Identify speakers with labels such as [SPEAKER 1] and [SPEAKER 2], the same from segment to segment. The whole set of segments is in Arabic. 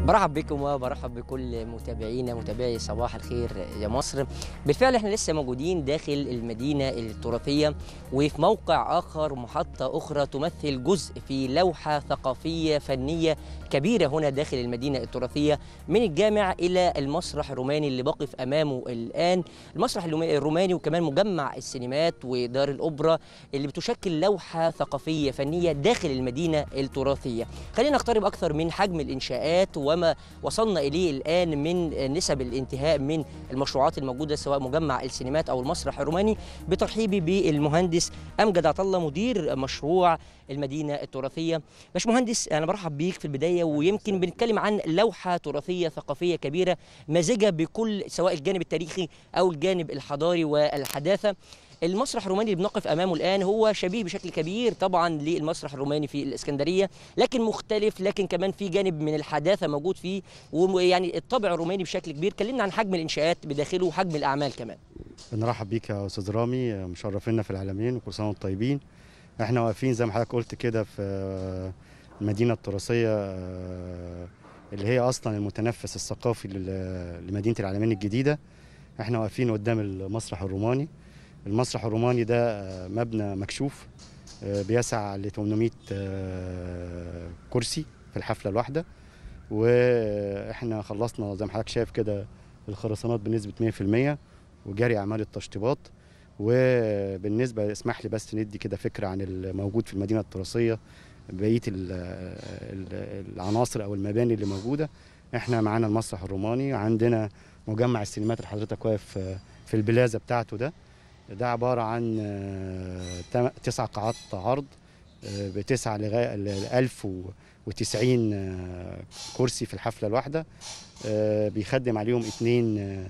[SPEAKER 1] برحب بكم وبرحب بكل متابعينا متابعي صباح الخير يا مصر بالفعل احنا لسه موجودين داخل المدينه التراثيه وفي موقع اخر محطه اخرى تمثل جزء في لوحه ثقافيه فنيه كبيره هنا داخل المدينه التراثيه من الجامع الى المسرح الروماني اللي بقف امامه الان المسرح الروماني وكمان مجمع السينمات ودار الاوبرا اللي بتشكل لوحه ثقافيه فنيه داخل المدينه التراثيه خلينا نقترب اكثر من حجم الانشاءات و وما وصلنا اليه الان من نسب الانتهاء من المشروعات الموجوده سواء مجمع السينمات او المسرح الروماني بترحيبي بالمهندس امجد عطله مدير مشروع المدينه التراثيه باشمهندس انا برحب بيك في البدايه ويمكن بنتكلم عن لوحه تراثيه ثقافيه كبيره مزجه بكل سواء الجانب التاريخي او الجانب الحضاري والحداثه المسرح الروماني اللي بنقف امامه الان هو شبيه بشكل كبير طبعا للمسرح الروماني في الاسكندريه لكن مختلف لكن كمان في جانب من الحداثه موجود فيه ويعني الطابع الروماني بشكل كبير كلمنا عن حجم الانشاءات بداخله وحجم الاعمال كمان
[SPEAKER 2] بنرحب بيك يا استاذ رامي مشرفينا في العالمين وكل سنه وانتم طيبين احنا واقفين زي ما حضرتك قلت كده في المدينه التراثيه آه، اللي هي اصلا المتنفس الثقافي لمدينه العالمين الجديده احنا واقفين قدام المسرح الروماني المسرح الروماني ده آه، مبنى مكشوف آه، بيسع ل 800 آه، كرسي في الحفله الواحده واحنا خلصنا زي ما حضرتك شايف كده الخرسانات بنسبه 100% وجري اعمال التشطيبات وبالنسبه اسمح لي بس ندي كده فكره عن الموجود في المدينه التراثيه بقيه العناصر او المباني اللي موجوده احنا معانا المسرح الروماني عندنا مجمع السينمات اللي حضرتك واقف في البلازه بتاعته ده ده عباره عن آه، تسع قاعات عرض آه، بتسع لغاية 1090 آه، كرسي في الحفلة الواحدة بيخدم عليهم اثنين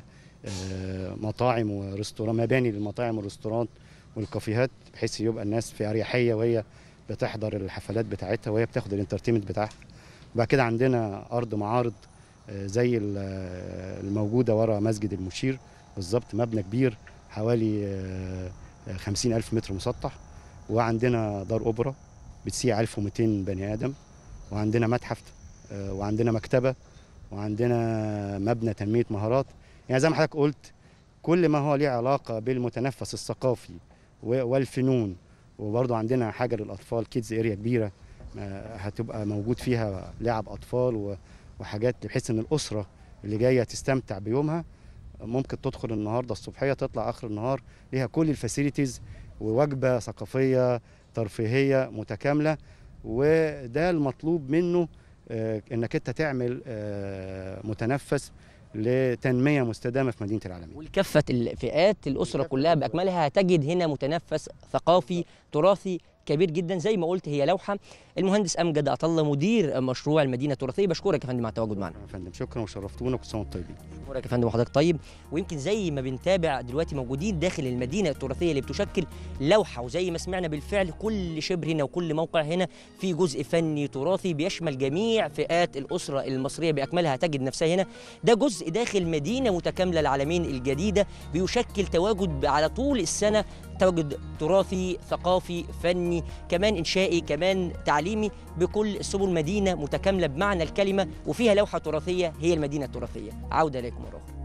[SPEAKER 2] مطاعم وريستوران مباني للمطاعم والريستورانات والكافيهات بحيث يبقى الناس في أريحية وهي بتحضر الحفلات بتاعتها وهي بتاخد الانترتينمنت بتاعها وبعد كده عندنا أرض معارض زي الموجودة ورا مسجد المشير بالظبط مبنى كبير حوالي آه، خمسين ألف متر مسطح وعندنا دار أوبرا بتسيع 1200 بني آدم وعندنا متحف آه، وعندنا مكتبة وعندنا مبنى تنمية مهارات يعني زي ما حضرتك قلت كل ما هو ليه علاقة بالمتنفس الثقافي والفنون وبرضه عندنا حاجة للأطفال كيدز اريا كبيرة آه، هتبقى موجود فيها لعب أطفال وحاجات بحيث إن الأسرة اللي جاية تستمتع بيومها ممكن تدخل النهارده الصبحيه تطلع اخر النهار ليها كل الفاسيلتيز ووجبه ثقافيه ترفيهيه متكامله وده المطلوب منه آه، انك انت تعمل آه، متنفس لتنميه مستدامه في مدينه العالمين. ولكافه الفئات الاسره كلها باكملها هتجد هنا متنفس ثقافي
[SPEAKER 1] تراثي كبير جدا زي ما قلت هي لوحه المهندس امجد اطل مدير مشروع المدينه التراثيه بشكرك يا فندم على التواجد معنا يا فندم شكرا وشرفتونا وكل سنه وانتم طيبين بشكرك يا فندم وحضرتك طيب ويمكن زي ما بنتابع دلوقتي موجودين داخل المدينه التراثيه اللي بتشكل لوحه وزي ما سمعنا بالفعل كل شبر هنا وكل موقع هنا في جزء فني تراثي بيشمل جميع فئات الاسره المصريه باكملها تجد نفسها هنا ده جزء داخل مدينه متكامله العالمين الجديده بيشكل تواجد على طول السنه تواجد تراثي ثقافي فني كمان إنشائي كمان تعليمي بكل سبل مدينة متكاملة بمعنى الكلمة وفيها لوحة تراثية هي المدينة التراثية عودة لكم مرة أخرى